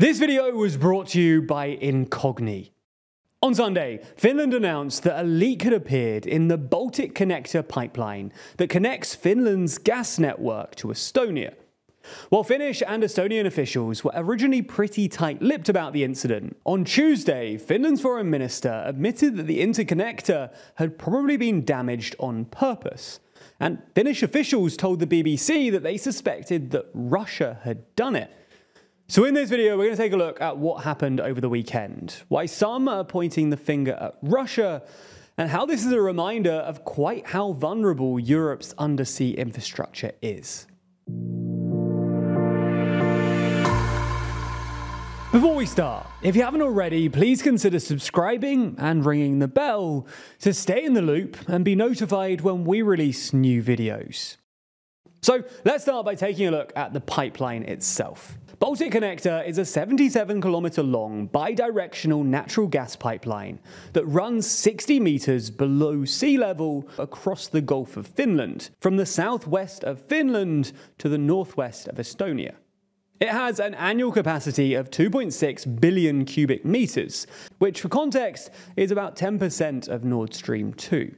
This video was brought to you by Incogni. On Sunday, Finland announced that a leak had appeared in the Baltic Connector pipeline that connects Finland's gas network to Estonia. While Finnish and Estonian officials were originally pretty tight lipped about the incident, on Tuesday, Finland's foreign minister admitted that the interconnector had probably been damaged on purpose. And Finnish officials told the BBC that they suspected that Russia had done it. So in this video, we're going to take a look at what happened over the weekend, why some are pointing the finger at Russia, and how this is a reminder of quite how vulnerable Europe's undersea infrastructure is. Before we start, if you haven't already, please consider subscribing and ringing the bell to stay in the loop and be notified when we release new videos. So let's start by taking a look at the pipeline itself. Baltic Connector is a 77 kilometer long bidirectional natural gas pipeline that runs 60 meters below sea level across the Gulf of Finland, from the southwest of Finland to the northwest of Estonia. It has an annual capacity of 2.6 billion cubic meters, which for context is about 10% of Nord Stream 2.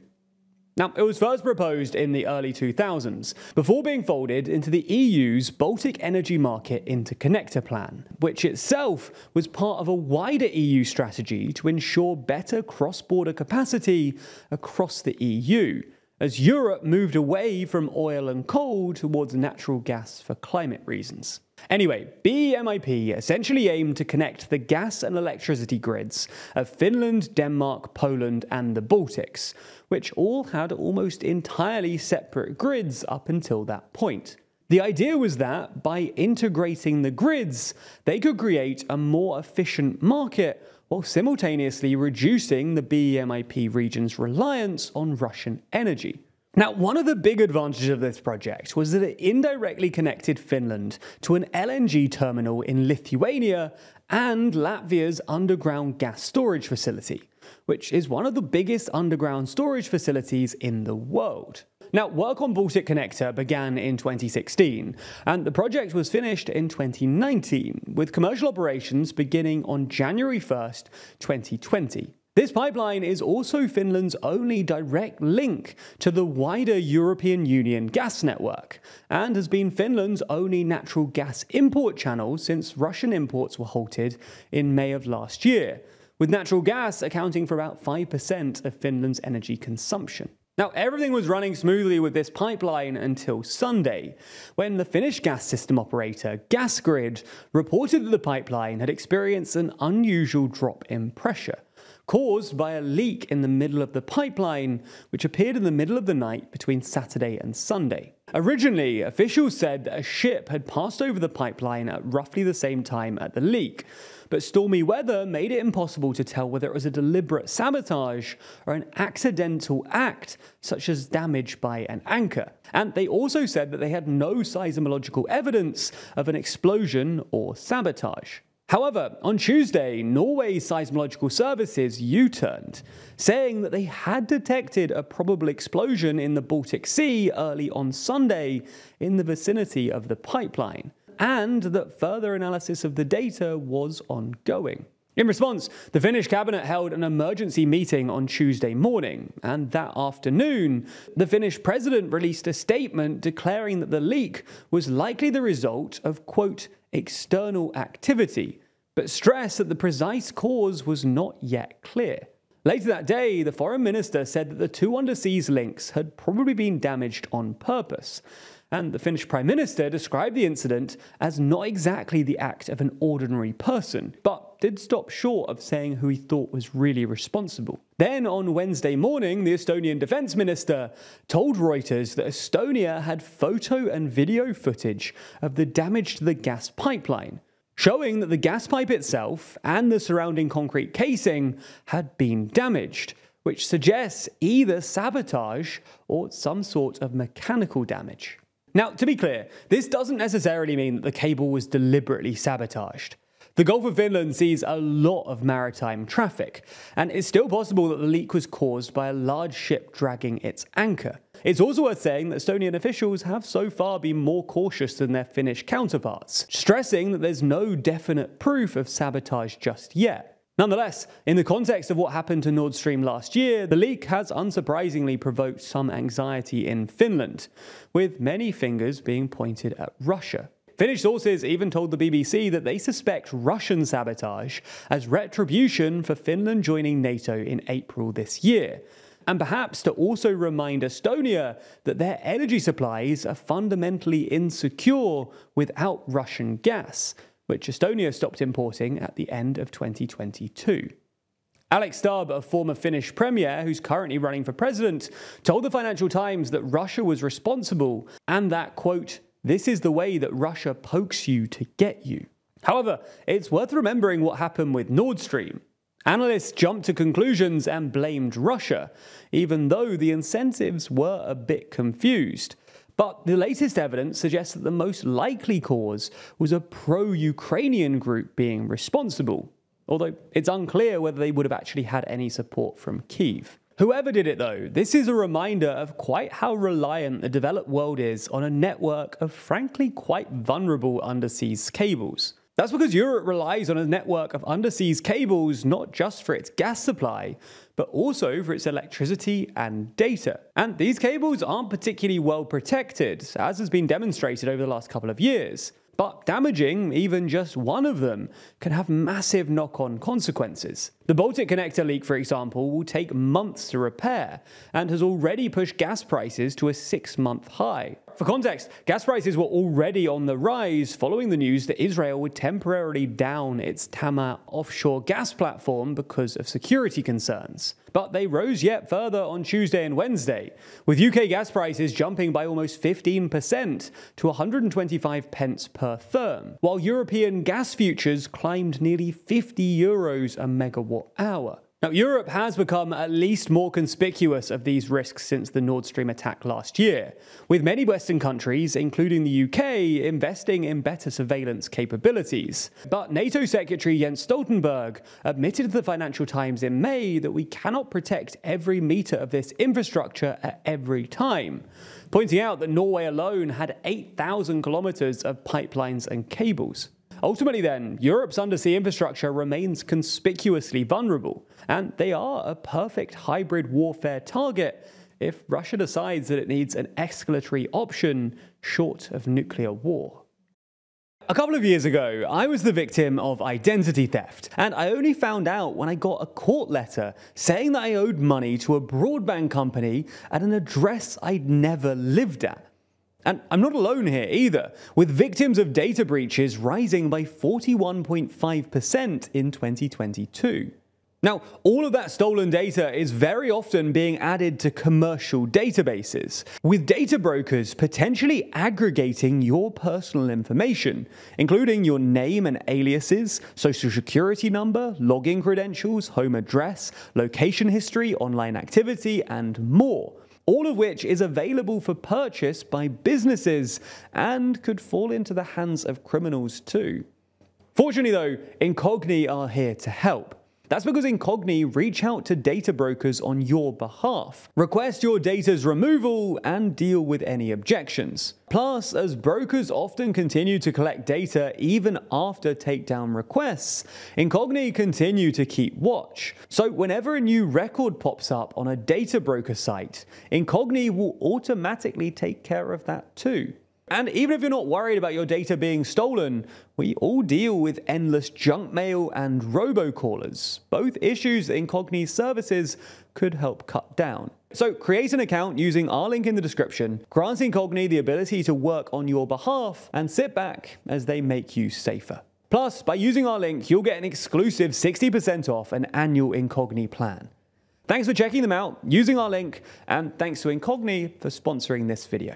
Now, it was first proposed in the early 2000s, before being folded into the EU's Baltic Energy Market Interconnector Plan, which itself was part of a wider EU strategy to ensure better cross border capacity across the EU as Europe moved away from oil and coal towards natural gas for climate reasons. Anyway, BEMIP essentially aimed to connect the gas and electricity grids of Finland, Denmark, Poland, and the Baltics, which all had almost entirely separate grids up until that point. The idea was that by integrating the grids, they could create a more efficient market while simultaneously reducing the BEMIP region's reliance on Russian energy. Now, one of the big advantages of this project was that it indirectly connected Finland to an LNG terminal in Lithuania and Latvia's underground gas storage facility, which is one of the biggest underground storage facilities in the world. Now, work on Baltic Connector began in 2016, and the project was finished in 2019, with commercial operations beginning on January 1st, 2020. This pipeline is also Finland's only direct link to the wider European Union gas network, and has been Finland's only natural gas import channel since Russian imports were halted in May of last year, with natural gas accounting for about 5% of Finland's energy consumption. Now, everything was running smoothly with this pipeline until Sunday, when the Finnish gas system operator, GasGrid, reported that the pipeline had experienced an unusual drop in pressure, caused by a leak in the middle of the pipeline, which appeared in the middle of the night between Saturday and Sunday. Originally, officials said that a ship had passed over the pipeline at roughly the same time at the leak, but stormy weather made it impossible to tell whether it was a deliberate sabotage or an accidental act, such as damage by an anchor. And they also said that they had no seismological evidence of an explosion or sabotage. However, on Tuesday, Norway's seismological services U turned, saying that they had detected a probable explosion in the Baltic Sea early on Sunday in the vicinity of the pipeline and that further analysis of the data was ongoing. In response, the Finnish cabinet held an emergency meeting on Tuesday morning, and that afternoon, the Finnish president released a statement declaring that the leak was likely the result of, quote, external activity, but stressed that the precise cause was not yet clear. Later that day, the foreign minister said that the two underseas links had probably been damaged on purpose, and the Finnish prime minister described the incident as not exactly the act of an ordinary person, but did stop short of saying who he thought was really responsible. Then on Wednesday morning, the Estonian defense minister told Reuters that Estonia had photo and video footage of the damage to the gas pipeline showing that the gas pipe itself and the surrounding concrete casing had been damaged, which suggests either sabotage or some sort of mechanical damage. Now, to be clear, this doesn't necessarily mean that the cable was deliberately sabotaged. The Gulf of Finland sees a lot of maritime traffic, and it's still possible that the leak was caused by a large ship dragging its anchor. It's also worth saying that Estonian officials have so far been more cautious than their Finnish counterparts, stressing that there's no definite proof of sabotage just yet. Nonetheless, in the context of what happened to Nord Stream last year, the leak has unsurprisingly provoked some anxiety in Finland, with many fingers being pointed at Russia. Finnish sources even told the BBC that they suspect Russian sabotage as retribution for Finland joining NATO in April this year. And perhaps to also remind Estonia that their energy supplies are fundamentally insecure without Russian gas, which Estonia stopped importing at the end of 2022. Alex Stubb, a former Finnish premier who's currently running for president, told the Financial Times that Russia was responsible and that, quote, this is the way that Russia pokes you to get you. However, it's worth remembering what happened with Nord Stream. Analysts jumped to conclusions and blamed Russia, even though the incentives were a bit confused. But the latest evidence suggests that the most likely cause was a pro Ukrainian group being responsible, although it's unclear whether they would have actually had any support from Kiev. Whoever did it though, this is a reminder of quite how reliant the developed world is on a network of frankly quite vulnerable undersea cables. That's because Europe relies on a network of undersea cables not just for its gas supply, but also for its electricity and data. And these cables aren't particularly well protected, as has been demonstrated over the last couple of years. But damaging even just one of them can have massive knock on consequences. The Baltic Connector leak, for example, will take months to repair and has already pushed gas prices to a six month high. For context, gas prices were already on the rise following the news that Israel would temporarily down its Tamar offshore gas platform because of security concerns. But they rose yet further on Tuesday and Wednesday, with UK gas prices jumping by almost 15% to 125 pence per therm, while European gas futures climbed nearly 50 euros a megawatt hour. Now, Europe has become at least more conspicuous of these risks since the Nord Stream attack last year, with many Western countries, including the UK, investing in better surveillance capabilities. But NATO Secretary Jens Stoltenberg admitted to the Financial Times in May that we cannot protect every meter of this infrastructure at every time, pointing out that Norway alone had 8,000 kilometers of pipelines and cables. Ultimately, then, Europe's undersea infrastructure remains conspicuously vulnerable, and they are a perfect hybrid warfare target if Russia decides that it needs an escalatory option short of nuclear war. A couple of years ago, I was the victim of identity theft, and I only found out when I got a court letter saying that I owed money to a broadband company at an address I'd never lived at. And I'm not alone here either, with victims of data breaches rising by 41.5% in 2022. Now, all of that stolen data is very often being added to commercial databases, with data brokers potentially aggregating your personal information, including your name and aliases, social security number, login credentials, home address, location history, online activity, and more all of which is available for purchase by businesses and could fall into the hands of criminals too. Fortunately, though, Incogni are here to help. That's because Incogni reach out to data brokers on your behalf, request your data's removal, and deal with any objections. Plus, as brokers often continue to collect data even after takedown requests, Incogni continue to keep watch. So whenever a new record pops up on a data broker site, Incogni will automatically take care of that too. And even if you're not worried about your data being stolen, we all deal with endless junk mail and robocallers, both issues that Incogni's services could help cut down. So create an account using our link in the description, grant Incogni the ability to work on your behalf, and sit back as they make you safer. Plus, by using our link, you'll get an exclusive 60% off an annual Incogni plan. Thanks for checking them out, using our link, and thanks to Incogni for sponsoring this video.